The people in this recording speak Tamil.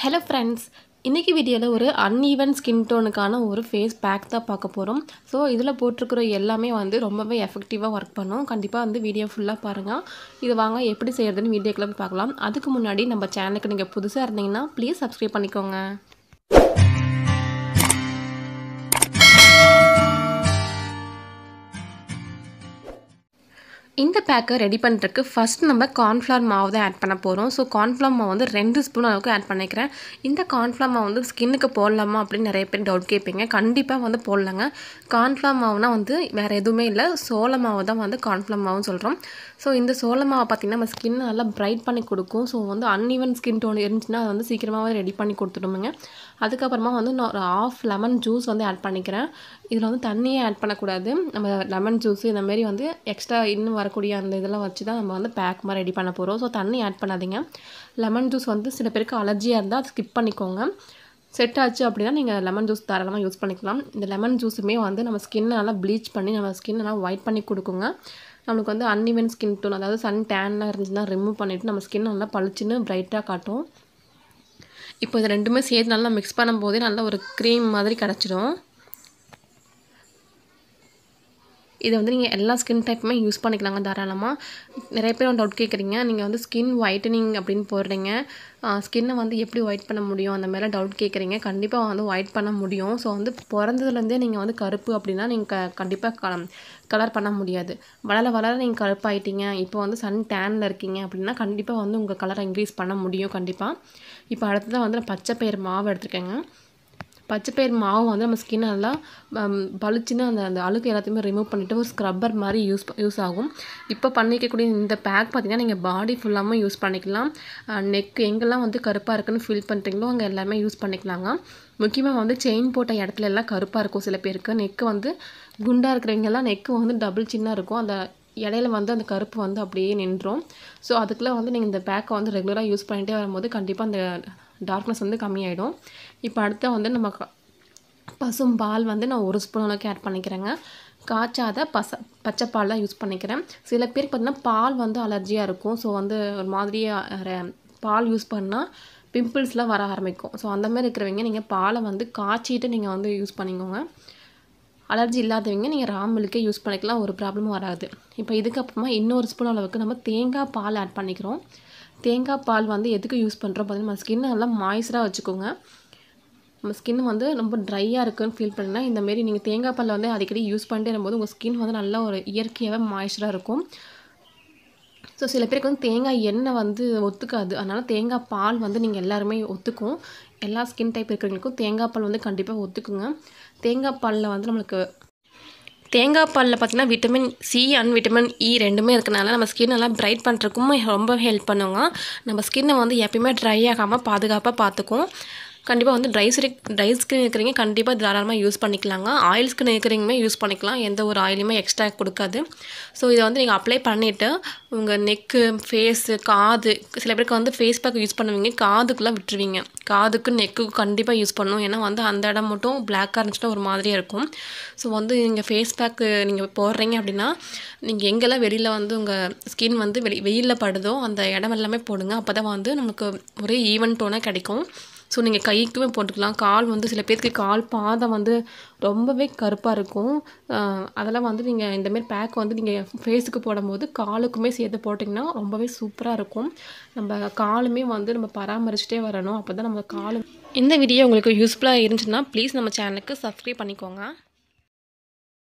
ஹலோ ஃப்ரெண்ட்ஸ் இன்றைக்கி வீடியோவில் ஒரு அன்ஈவன் ஸ்கின் டோனுக்கான ஒரு ஃபேஸ் பேக் தான் பார்க்க போகிறோம் ஸோ இதில் போட்டிருக்கிற எல்லாமே வந்து ரொம்பவே எஃபெக்டிவாக ஒர்க் பண்ணும் கண்டிப்பாக வந்து வீடியோ ஃபுல்லாக பாருங்கள் இது வாங்க எப்படி செய்கிறதுன்னு வீடியோக்குள்ள பார்க்கலாம் அதுக்கு முன்னாடி நம்ம சேனலுக்கு நீங்கள் புதுசாக இருந்தீங்கன்னா ப்ளீஸ் சப்ஸ்கிரைப் பண்ணிக்கோங்க இந்த பேக்கை ரெடி பண்ணுறதுக்கு ஃபஸ்ட் நம்ம கார்ன்ஃப்ளவர் மாவு தான் ஆட் பண்ண போகிறோம் ஸோ கார்ன்ஃப்ளவர் மாவு வந்து ரெண்டு ஸ்பூன் அளவுக்கு ஆட் பண்ணிக்கிறேன் இந்த கார்ன்ஃப்ளவர் மாவு வந்து ஸ்கின்னுக்கு போடலாமா அப்படின்னு நிறைய பேர் டவுட் கேட்பீங்க கண்டிப்பாக வந்து போடலாங்க கார்ன்ஃப்ளவர் மாவுனால் வந்து வேறு எதுவுமே இல்லை சோள மாவு தான் வந்து கார்ன்ஃப்ளவர் மாவுன்னு சொல்கிறோம் ஸோ இந்த சோள மாவை பார்த்திங்கன்னா நம்ம ஸ்கின் நல்லா ப்ரைட் பண்ணி கொடுக்கும் ஸோ வந்து அன்இவன் ஸ்கின் டோன் இருந்துச்சுன்னா அதை வந்து சீக்கிரமாகவே ரெடி பண்ணி கொடுத்துடுமுங்க அதுக்கப்புறமா வந்து நான் ஒரு ஆஃப் லெமன் ஜூஸ் வந்து ஆட் பண்ணிக்கிறேன் இதில் வந்து தண்ணியே ஆட் பண்ணக்கூடாது நம்ம லெமன் ஜூஸ் இந்த மாதிரி வந்து எக்ஸ்ட்ரா இன்னும் வர வரக்கூடிய அந்த இதெல்லாம் வச்சு தான் நம்ம வந்து பேக் மாதிரி ரெடி பண்ண போகிறோம் ஸோ தண்ணி ஆட் பண்ணாதீங்க லெமன் ஜூஸ் வந்து சில பேருக்கு அலர்ஜியாக இருந்தால் ஸ்கிப் பண்ணிக்கோங்க செட் ஆச்சு அப்படின்னா நீங்கள் லெமன் ஜூஸ் தாராளமாக யூஸ் பண்ணிக்கலாம் இந்த லெமன் ஜூஸுமே வந்து நம்ம ஸ்கின்னை நல்லா ப்ளீச் பண்ணி நம்ம ஸ்கின் நல்லா ஒயிட் பண்ணி கொடுக்குங்க நம்மளுக்கு வந்து அன்இவன் ஸ்கின் டோன் அதாவது சன் டேன்லாம் இருந்துச்சுன்னா ரிமூவ் பண்ணிவிட்டு நம்ம ஸ்கின் நல்லா பளிச்சுன்னு பிரைட்டாக காட்டும் இப்போ இது ரெண்டுமே சேர்த்து நல்லா மிக்ஸ் பண்ணும்போதே நல்ல ஒரு க்ரீம் மாதிரி கிடச்சிடும் இதை வந்து நீங்கள் எல்லா ஸ்கின் டைப்புமே யூஸ் பண்ணிக்கலாங்க தாராளமாக நிறைய பேர் டவுட் கேட்குறீங்க நீங்கள் வந்து ஸ்கின் ஒயிட்டனிங் அப்படின்னு போடுறீங்க ஸ்கின்னை வந்து எப்படி ஒயிட் பண்ண முடியும் அந்த மாதிரிலாம் டவுட் கேட்குறீங்க கண்டிப்பாக வந்து ஒயிட் பண்ண முடியும் ஸோ வந்து பிறந்ததுலேருந்தே நீங்கள் வந்து கருப்பு அப்படின்னா நீங்கள் க கண்டிப்பாக கலர் பண்ண முடியாது வளர வளர நீங்கள் கருப்பாயிட்டீங்க இப்போ வந்து சன் டேனில் இருக்கீங்க அப்படின்னா கண்டிப்பாக வந்து உங்கள் கலரை இன்க்ரீஸ் பண்ண முடியும் கண்டிப்பாக இப்போ அடுத்ததான் வந்து பச்சை பயிர் மாவு எடுத்துருக்கேங்க பயிர் மாவு வந்து நம்ம ஸ்கின் நல்லா பளிச்சுன்னு அந்த அந்த அழுக்கு எல்லாத்தையுமே ரிமூவ் பண்ணிவிட்டு ஒரு ஸ்க்ரப்பர் மாதிரி யூஸ் யூஸ் ஆகும் இப்போ பண்ணிக்கக்கூடிய இந்த பேக் பார்த்திங்கன்னா நீங்கள் பாடி ஃபுல்லாமல் யூஸ் பண்ணிக்கலாம் நெக் எங்கெல்லாம் வந்து கருப்பாக இருக்குன்னு ஃபீல் பண்ணுறீங்களோ அங்கே எல்லாமே யூஸ் பண்ணிக்கலாங்க முக்கியமாக வந்து செயின் போட்ட இடத்துல எல்லாம் கருப்பாக இருக்கும் சில பேருக்கு நெக்கு வந்து குண்டாக இருக்கிறவங்கெல்லாம் நெக்கு வந்து டபுள் சின்னாக இருக்கும் அந்த இடையில வந்து அந்த கருப்பு வந்து அப்படியே நின்றோம் ஸோ அதுக்குள்ளே வந்து நீங்கள் இந்த பேக்கை வந்து ரெகுலராக யூஸ் பண்ணிகிட்டே வரும்போது கண்டிப்பாக அந்த டார்க்னஸ் வந்து கம்மியாயிடும் இப்போ அடுத்த வந்து நம்ம பசும் பால் வந்து நான் ஒரு ஸ்பூன் அளவுக்கு ஆட் பண்ணிக்கிறேங்க காய்ச்சாத பச பால் தான் யூஸ் பண்ணிக்கிறேன் சில பேருக்கு பார்த்தீங்கன்னா பால் வந்து அலர்ஜியாக இருக்கும் ஸோ வந்து ஒரு மாதிரியாக பால் யூஸ் பண்ணால் பிம்பிள்ஸ்லாம் வர ஆரம்பிக்கும் ஸோ அந்தமாதிரி இருக்கிறவங்க நீங்கள் பாலை வந்து காய்ச்சிட்டு நீங்கள் வந்து யூஸ் பண்ணிக்கோங்க அலர்ஜி இல்லாதவங்க நீங்கள் ரா மில்க்கே யூஸ் பண்ணிக்கலாம் ஒரு ப்ராப்ளமும் வராது இப்போ இதுக்கப்புறமா இன்னொரு ஸ்பூன் அளவுக்கு நம்ம தேங்காய் பால் ஆட் பண்ணிக்கிறோம் தேங்காய் பால் வந்து எதுக்கு யூஸ் பண்ணுறோம் பார்த்தீங்கன்னா நம்ம ஸ்கின்னு நல்லா மாய்ஸராக வச்சுக்கோங்க நம்ம ஸ்கின் வந்து ரொம்ப ட்ரையாக இருக்குன்னு ஃபீல் பண்ணிங்கன்னா இந்தமாரி நீங்கள் தேங்காய் பால் வந்து அடிக்கடி யூஸ் பண்ணிட்டே இருக்கும்போது உங்கள் ஸ்கின் வந்து நல்லா ஒரு இயற்கையாகவே மாய்ஸ்டராக இருக்கும் ஸோ சில பேருக்கு வந்து தேங்காய் எண்ணெய் வந்து ஒத்துக்காது அதனால் தேங்காய் பால் வந்து நீங்கள் எல்லாருமே ஒத்துக்கும் எல்லா ஸ்கின் டைப் இருக்கிறவங்களுக்கும் தேங்காய் பால் வந்து கண்டிப்பாக ஒத்துக்குங்க தேங்காய் பாலில் வந்து நம்மளுக்கு தேங்காய் பாலில் பார்த்திங்கன்னா vitamin C and vitamin E e ரெண்டுமே இருக்கனால நம்ம ஸ்கின் நல்லா பிரைட் பண்ணுறதுக்கும் ரொம்ப ஹெல்ப் பண்ணுவோம் நம்ம ஸ்கின்னை வந்து எப்பயுமே ட்ரை ஆகாமல் பாதுகாப்பாக பார்த்துக்கும் கண்டிப்பாக வந்து ட்ரை ஸ்கின் ட்ரை ஸ்கின் இருக்கிறீங்க கண்டிப்பாக தாராளமாக யூஸ் பண்ணிக்கலாங்க ஆயில் ஸ்கின் இருக்கிறீங்கமே யூஸ் பண்ணிக்கலாம் எந்த ஒரு ஆயிலுமே எக்ஸ்ட்ரா கொடுக்காது ஸோ இதை வந்து நீங்கள் அப்ளை பண்ணிவிட்டு உங்கள் நெக்கு ஃபேஸு காது சில பேருக்கு வந்து ஃபேஸ் பேக் யூஸ் பண்ணுவீங்க காதுக்குலாம் விட்டுருவீங்க காதுக்கு நெக்குக்கு கண்டிப்பாக யூஸ் பண்ணணும் ஏன்னா வந்து அந்த இடம் மட்டும் பிளாக்காக இருந்துச்சுன்னா ஒரு மாதிரியாக இருக்கும் ஸோ வந்து நீங்கள் ஃபேஸ் பேக்கு நீங்கள் போடுறீங்க அப்படின்னா நீங்கள் எங்கெல்லாம் வெளியில் வந்து உங்கள் ஸ்கின் வந்து வெளி வெயிலில் படுதோ அந்த இடம் எல்லாமே போடுங்க அப்போ தான் வந்து நமக்கு ஒரே ஈவன் டோனாக கிடைக்கும் ஸோ நீங்கள் கைக்குமே போட்டுக்கலாம் கால் வந்து சில பேருக்கு கால் பாதம் வந்து ரொம்பவே கருப்பாக இருக்கும் அதெல்லாம் வந்து நீங்கள் இந்தமாரி பேக் வந்து நீங்கள் ஃபேஸுக்கு போடும்போது காலுக்குமே சேர்த்து போட்டிங்கன்னா ரொம்பவே சூப்பராக இருக்கும் நம்ம காலுமே வந்து நம்ம பராமரிச்சுட்டே வரணும் அப்போ தான் நம்ம காலு இந்த வீடியோ உங்களுக்கு யூஸ்ஃபுல்லாக இருந்துச்சுன்னா ப்ளீஸ் நம்ம சேனலுக்கு சப்ஸ்கிரைப் பண்ணிக்கோங்க